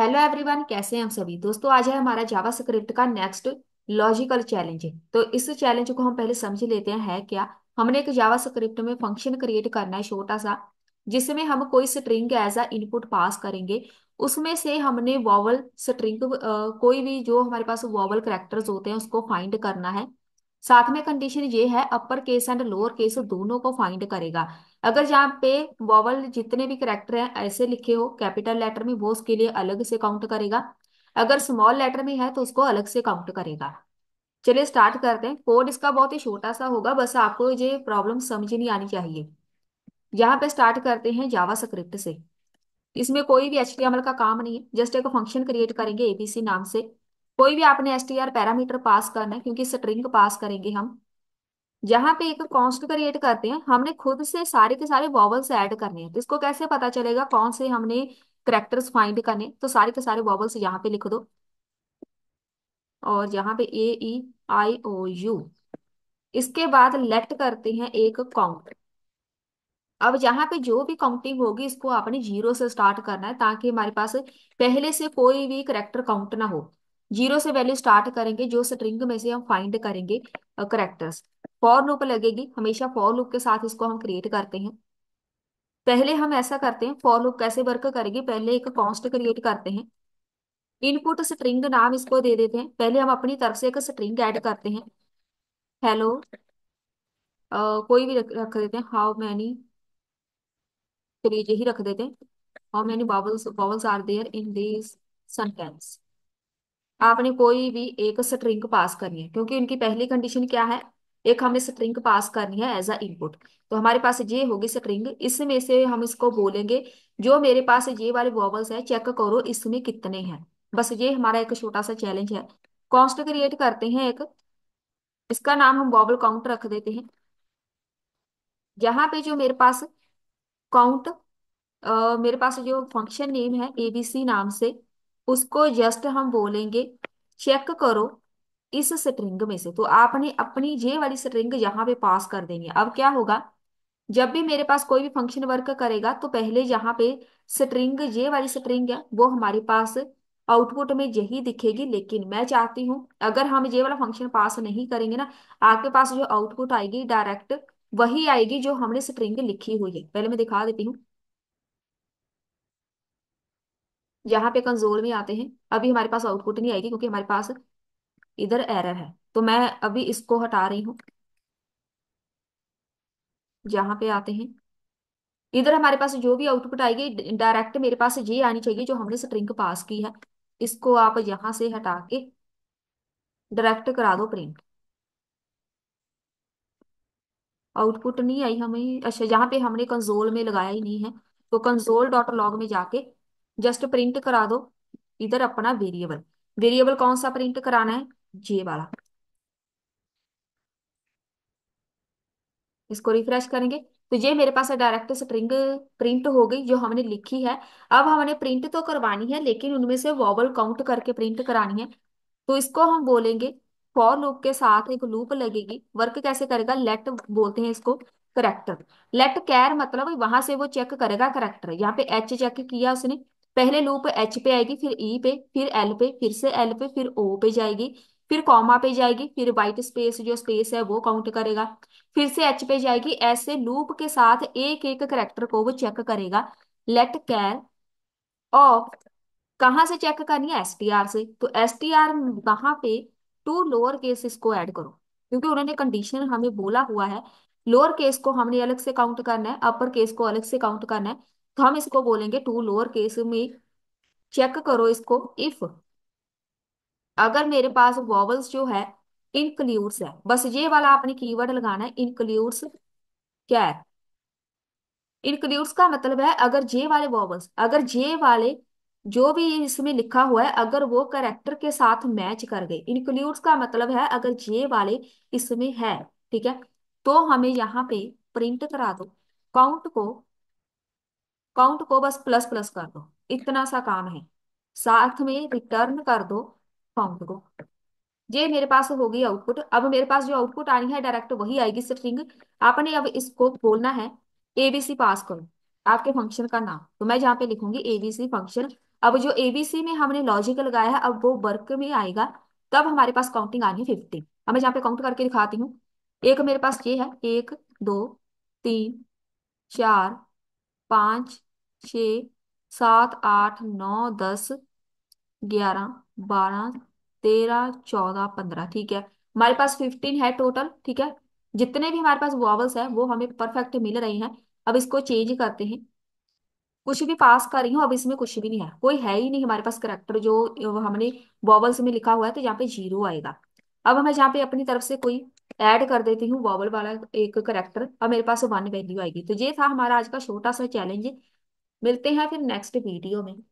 hello everyone कैसे हैं हम सभी दोस्तों आज है हमारा जावा स्क्रिप्ट का नेक्स्ट लॉजिकल चैलेंज तो इस चैलेंज को हम पहले समझ लेते हैं है क्या हमने एक जावा स्क्रिप्ट में फंक्शन क्रिएट करना है छोटा सा जिसमें हम कोई string as a input pass करेंगे उसमें से हमने वॉवल स्ट्रिंग कोई भी जो हमारे पास वॉवल करेक्टर्स होते हैं उसको फाइंड करना है साथ में कंडीशन ये है upper case and lower case दोनों को फाइंड करेगा अगर जहाँ पे वॉवल जितने भी करेक्टर हैं ऐसे लिखे हो कैपिटल लेटर में वो उसके लिए अलग से काउंट करेगा अगर स्मॉल लेटर में है तो उसको अलग से काउंट करेगा चलिए स्टार्ट करते हैं कोड इसका बहुत ही छोटा सा होगा बस आपको ये प्रॉब्लम समझ नहीं आनी चाहिए यहाँ पे स्टार्ट करते हैं जावा स्क्रिप्ट से इसमें कोई भी एच का काम नहीं है जस्ट एक फंक्शन क्रिएट करेंगे एबीसी नाम से कोई भी आपने एस पैरामीटर पास करना है क्योंकि स्ट्रिंग पास करेंगे हम जहां पे एक कॉन्स्ट क्रिएट करते हैं हमने खुद से सारे के सारे वॉवल्स ऐड करने हैं तो इसको कैसे पता चलेगा कौन से हमने करेक्टर्स फाइंड करने तो सारे के सारे वॉवल्स यहाँ पे लिख दो और यहाँ पे ए ई आई ओ यू इसके बाद लेट करते हैं एक काउंट अब यहाँ पे जो भी काउंटिंग होगी इसको आपने जीरो से स्टार्ट करना है ताकि हमारे पास पहले से कोई भी करेक्टर काउंट ना हो जीरो से वैल्यू स्टार्ट करेंगे जो स्ट्रिंग में से हम फाइंड करेंगे करेक्टर्स फॉर लूप लगेगी हमेशा फॉर लूप के साथ इसको हम क्रिएट करते हैं पहले हम ऐसा करते हैं फॉर लूप कैसे वर्क करेगी पहले एक कॉन्स्ट क्रिएट करते हैं इनपुट स्ट्रिंग नाम इसको दे देते हैं पहले हम अपनी तरफ से एक स्ट्रिंग ऐड करते हैं हेलो Uh, कोई भी रख, रख देते हैं हाउ मैनी चलिए यही रख देते हैं how many vowels vowels are there in this sentence आपने कोई भी एक स्ट्रिंग पास करनी है क्योंकि उनकी पहली कंडीशन क्या है एक हमें स्ट्रिंग पास करनी है एज अ इनपुट तो हमारे पास ये होगी स्ट्रिंग इसमें से हम इसको बोलेंगे जो मेरे पास ये वाले वॉवल्स है चेक करो इसमें कितने हैं बस ये हमारा एक छोटा सा चैलेंज है कॉन्स्ट क्रिएट करते हैं एक इसका नाम हम वॉवल काउंट रख देते हैं यहाँ पे जो मेरे पास काउंट मेरे पास जो फंक्शन नेम है एबीसी नाम से उसको जस्ट हम बोलेंगे चेक करो इस स्ट्रिंग में से तो आपने अपनी जे वाली स्ट्रिंग यहाँ पे पास कर देंगे अब क्या होगा जब भी मेरे पास कोई भी फंक्शन वर्क करेगा तो पहले यहाँ पे स्ट्रिंग जे वाली स्ट्रिंग है वो हमारे पास आउटपुट में यही दिखेगी लेकिन मैं चाहती हूँ अगर हम जे वाला फंक्शन पास नहीं करेंगे ना आपके पास जो आउटपुट आएगी डायरेक्ट वही आएगी जो हमने स्ट्रिंग लिखी हुई है पहले मैं दिखा देती हूँ यहाँ पे कंसोल में आते हैं अभी हमारे पास आउटपुट नहीं आएगी क्योंकि हमारे पास इधर एरर है तो मैं अभी इसको हटा रही हूँ यहाँ पे आते हैं इधर हमारे पास जो भी आउटपुट आएगी डायरेक्ट मेरे पास ये आनी चाहिए जो हमने स्ट्रिंग पास की है इसको आप यहां से हटा के डायरेक्ट करा दो प्रिंट आउटपुट नहीं आई हमें अच्छा यहाँ पे हमने कंसोल में लगाया ही नहीं है तो कंसोल डॉट लॉग में जाके जस्ट प्रिंट करा दो इधर अपना वेरिएबल वेरिएबल कौन सा प्रिंट कराना है जे वाला इसको रिफ्रेश करेंगे तो ये मेरे पास डायरेक्ट स्ट्रिंग प्रिंट हो गई जो हमने लिखी है अब हमने प्रिंट तो करवानी है लेकिन उनमें से वॉवल काउंट करके प्रिंट करानी है तो इसको हम बोलेंगे फॉर लूप के साथ एक लूप लगेगी वर्क कैसे करेगा लेट बोलते हैं इसको करेक्टर लेट कैर मतलब वहां से वो चेक करेगा करेक्टर यहाँ पे एच चेक किया उसने पहले लूप एच पे आएगी फिर ई e पे फिर एल पे फिर से एल पे फिर ओ पे जाएगी फिर कॉमा पे जाएगी फिर वाइट स्पेस जो स्पेस है वो काउंट करेगा फिर से एच पे जाएगी ऐसे लूप के साथ एक एक करेक्टर को वो चेक करेगा लेट कैर ऑफ कहा से चेक करनी है एस टी आर से तो एस टी आर वहां पे टू लोअर केसेस को ऐड करो क्योंकि उन्होंने कंडीशन हमें बोला हुआ है लोअर केस को हमने अलग से काउंट करना है अपर केस को अलग से काउंट करना है तो हम इसको बोलेंगे टू लोअर केस में चेक करो इसको इफ अगर मेरे पास वॉवल्स जो है इंक्लूड्स है बस ये वाला आपने कीवर्ड लगाना है इंक्लूड्स क्या है इंक्लूड्स का मतलब है अगर जे वाले वॉवल्स अगर जे वाले जो भी इसमें लिखा हुआ है अगर वो करेक्टर के साथ मैच कर गए इंक्लूड्स का मतलब है अगर जे वाले इसमें है ठीक है तो हमें यहाँ पे प्रिंट करा दो काउंट को काउंट को बस प्लस प्लस कर दो इतना सा काम है साथ में रिटर्न कर दो काउंट को ये मेरे पास होगी आउटपुट अब मेरे पास जो आउटपुट आनी है डायरेक्ट वही आएगी स्ट्रिंग आपने अब इसको बोलना है एबीसी पास करो आपके फंक्शन का नाम तो मैं जहाँ पे लिखूंगी एबीसी फंक्शन अब जो एबीसी में हमने लॉजिक लगाया है अब वो वर्क में आएगा तब हमारे पास काउंटिंग आनी है फिफ्टी अब मैं जहाँ पे काउंट करके दिखाती हूँ एक मेरे पास ये है एक दो तीन चार पाँच छ सात आठ नौ दस ग्यारह बारह तेरह चौदह पंद्रह ठीक है हमारे पास फिफ्टीन है टोटल ठीक है जितने भी हमारे पास वॉवल्स है वो हमें परफेक्ट मिल रहे हैं अब इसको चेंज करते हैं कुछ भी पास कर रही हूँ अब इसमें कुछ भी नहीं है कोई है ही नहीं हमारे पास करेक्टर जो हमने वॉवल्स में लिखा हुआ है तो यहाँ पे जीरो आएगा अब हमें यहाँ पे अपनी तरफ से कोई ऐड कर देती हूँ वॉबल वाला एक करेक्टर अब मेरे पास वन वैल्यू आएगी तो ये था हमारा आज का छोटा सा चैलेंज मिलते हैं फिर नेक्स्ट वीडियो में